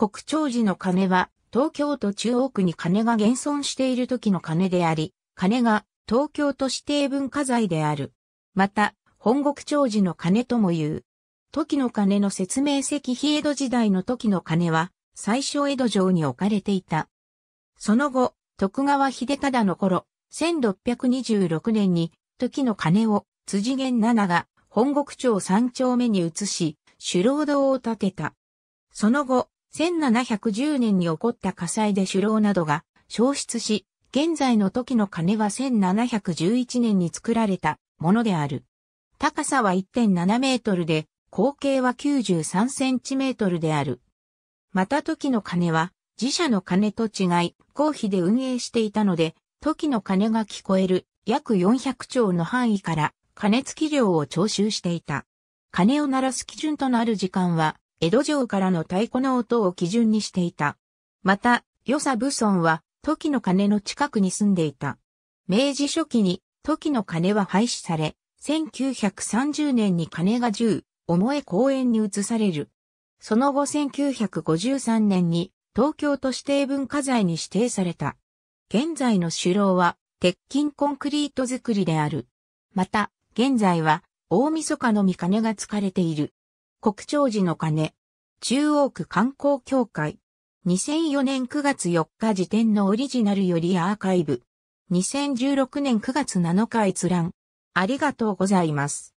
国長寺の鐘は、東京都中央区に鐘が現存している時の鐘であり、鐘が東京都指定文化財である。また、本国長寺の鐘とも言う。時の鐘の説明石碑江戸時代の時の鐘は、最初江戸城に置かれていた。その後、徳川秀忠の頃、1626年に、時の鐘を辻元七が本国町三丁目に移し、主労堂を建てた。その後、1710年に起こった火災で首楼などが消失し、現在の時の鐘は1711年に作られたものである。高さは1.7メートルで、口径は93センチメートルである。また時の鐘は、自社の鐘と違い、公費で運営していたので、時の鐘が聞こえる約400兆の範囲から、鐘付き量を徴収していた。鐘を鳴らす基準となる時間は、江戸城からの太鼓の音を基準にしていた。また、与謝武村は、時の鐘の近くに住んでいた。明治初期に、時の鐘は廃止され、1930年に鐘が十、重江公園に移される。その後1953年に、東京都指定文化財に指定された。現在の首楼は、鉄筋コンクリート造りである。また、現在は、大晦日の見鐘が疲れている。国庁寺の鐘、中央区観光協会、2004年9月4日時点のオリジナルよりアーカイブ、2016年9月7日閲覧、ありがとうございます。